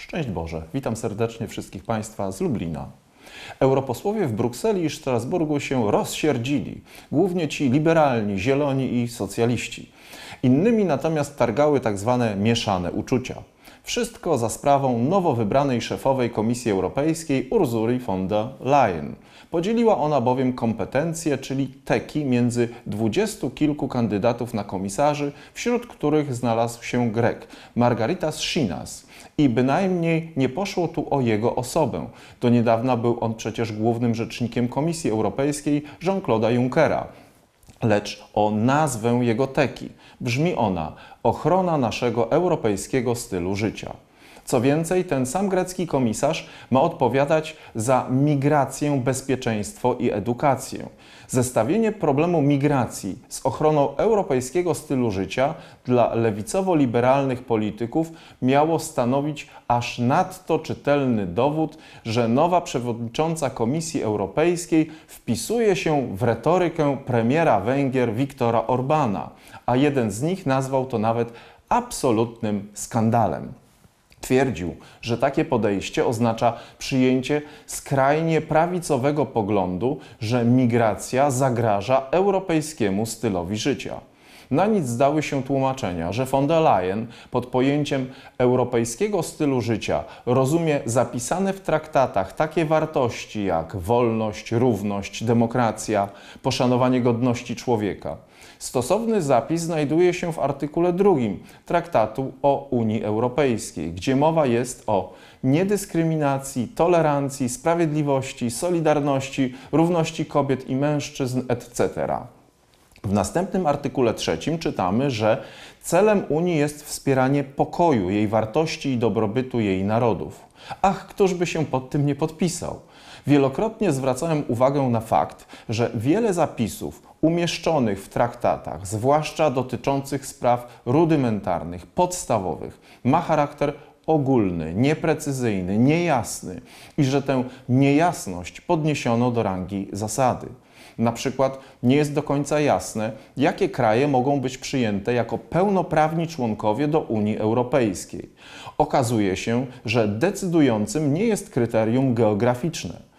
Szczęść Boże, witam serdecznie wszystkich Państwa z Lublina. Europosłowie w Brukseli i Strasburgu się rozsierdzili, głównie ci liberalni, zieloni i socjaliści. Innymi natomiast targały tak zwane mieszane uczucia. Wszystko za sprawą nowo wybranej szefowej Komisji Europejskiej Urzuli von der Leyen. Podzieliła ona bowiem kompetencje, czyli teki między dwudziestu kilku kandydatów na komisarzy, wśród których znalazł się Grek Margaritas Schinas. I bynajmniej nie poszło tu o jego osobę. Do niedawna był on przecież głównym rzecznikiem Komisji Europejskiej Jean-Claude'a Junckera lecz o nazwę jego teki. Brzmi ona: Ochrona naszego europejskiego stylu życia. Co więcej, ten sam grecki komisarz ma odpowiadać za migrację, bezpieczeństwo i edukację. Zestawienie problemu migracji z ochroną europejskiego stylu życia dla lewicowo-liberalnych polityków miało stanowić aż nadto czytelny dowód, że nowa przewodnicząca Komisji Europejskiej wpisuje się w retorykę premiera Węgier Viktora Orbana, a jeden z nich nazwał to nawet absolutnym skandalem. Twierdził, że takie podejście oznacza przyjęcie skrajnie prawicowego poglądu, że migracja zagraża europejskiemu stylowi życia. Na nic zdały się tłumaczenia, że von der Leyen pod pojęciem europejskiego stylu życia rozumie zapisane w traktatach takie wartości jak wolność, równość, demokracja, poszanowanie godności człowieka. Stosowny zapis znajduje się w artykule 2 Traktatu o Unii Europejskiej, gdzie mowa jest o niedyskryminacji, tolerancji, sprawiedliwości, solidarności, równości kobiet i mężczyzn, etc. W następnym artykule trzecim czytamy, że celem Unii jest wspieranie pokoju, jej wartości i dobrobytu jej narodów. Ach, któż by się pod tym nie podpisał? Wielokrotnie zwracałem uwagę na fakt, że wiele zapisów umieszczonych w traktatach, zwłaszcza dotyczących spraw rudymentarnych, podstawowych, ma charakter ogólny, nieprecyzyjny, niejasny i że tę niejasność podniesiono do rangi zasady. Na przykład nie jest do końca jasne, jakie kraje mogą być przyjęte jako pełnoprawni członkowie do Unii Europejskiej. Okazuje się, że decydującym nie jest kryterium geograficzne.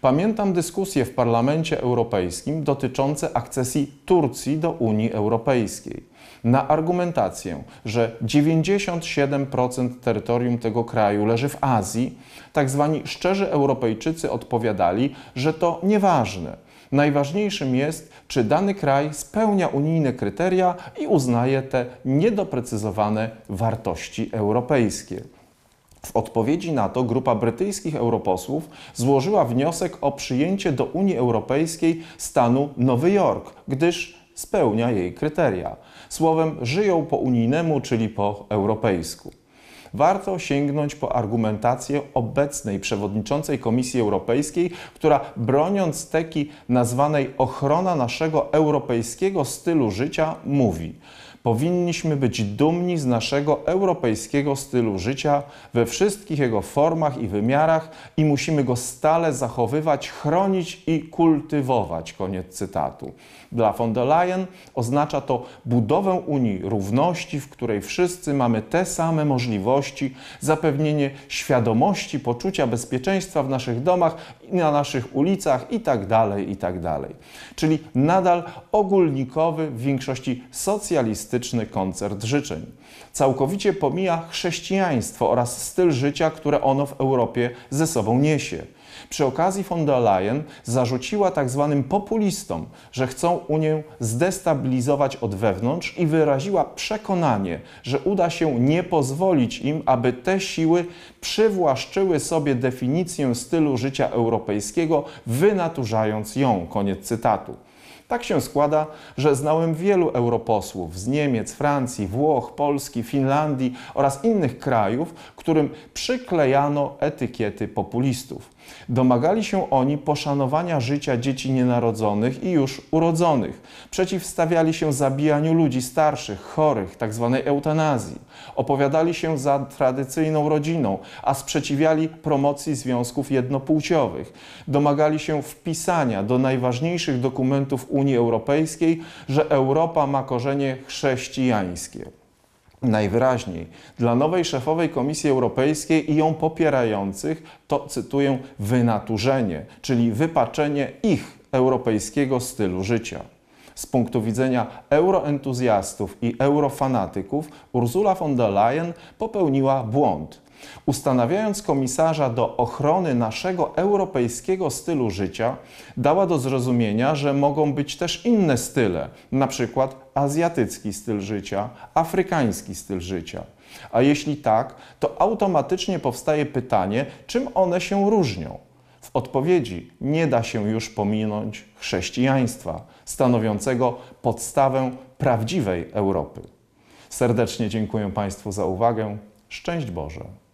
Pamiętam dyskusje w Parlamencie Europejskim dotyczące akcesji Turcji do Unii Europejskiej. Na argumentację, że 97% terytorium tego kraju leży w Azji, tak zwani szczerzy Europejczycy odpowiadali, że to nieważne Najważniejszym jest, czy dany kraj spełnia unijne kryteria i uznaje te niedoprecyzowane wartości europejskie. W odpowiedzi na to grupa brytyjskich europosłów złożyła wniosek o przyjęcie do Unii Europejskiej stanu Nowy Jork, gdyż spełnia jej kryteria. Słowem, żyją po unijnemu, czyli po europejsku warto sięgnąć po argumentację obecnej przewodniczącej Komisji Europejskiej, która broniąc teki nazwanej ochrona naszego europejskiego stylu życia mówi – Powinniśmy być dumni z naszego europejskiego stylu życia we wszystkich jego formach i wymiarach i musimy go stale zachowywać, chronić i kultywować. Koniec cytatu. Dla von der Leyen oznacza to budowę Unii równości, w której wszyscy mamy te same możliwości, zapewnienie świadomości, poczucia bezpieczeństwa w naszych domach i na naszych ulicach itd. Tak itd. Tak Czyli nadal ogólnikowy w większości socjalistyczny koncert życzeń. Całkowicie pomija chrześcijaństwo oraz styl życia, które ono w Europie ze sobą niesie. Przy okazji von der Leyen zarzuciła tzw. Tak populistom, że chcą Unię zdestabilizować od wewnątrz i wyraziła przekonanie, że uda się nie pozwolić im, aby te siły przywłaszczyły sobie definicję stylu życia europejskiego, wynaturzając ją. Koniec cytatu. Tak się składa, że znałem wielu europosłów z Niemiec, Francji, Włoch, Polski, Finlandii oraz innych krajów, którym przyklejano etykiety populistów. Domagali się oni poszanowania życia dzieci nienarodzonych i już urodzonych. Przeciwstawiali się zabijaniu ludzi starszych, chorych, tzw. Tak eutanazji. Opowiadali się za tradycyjną rodziną, a sprzeciwiali promocji związków jednopłciowych. Domagali się wpisania do najważniejszych dokumentów Unii Europejskiej, że Europa ma korzenie chrześcijańskie. Najwyraźniej dla nowej szefowej Komisji Europejskiej i ją popierających to, cytuję, wynaturzenie, czyli wypaczenie ich europejskiego stylu życia. Z punktu widzenia euroentuzjastów i eurofanatyków Ursula von der Leyen popełniła błąd. Ustanawiając komisarza do ochrony naszego europejskiego stylu życia, dała do zrozumienia, że mogą być też inne style, na przykład azjatycki styl życia, afrykański styl życia? A jeśli tak, to automatycznie powstaje pytanie, czym one się różnią? W odpowiedzi nie da się już pominąć chrześcijaństwa, stanowiącego podstawę prawdziwej Europy. Serdecznie dziękuję Państwu za uwagę. Szczęść Boże!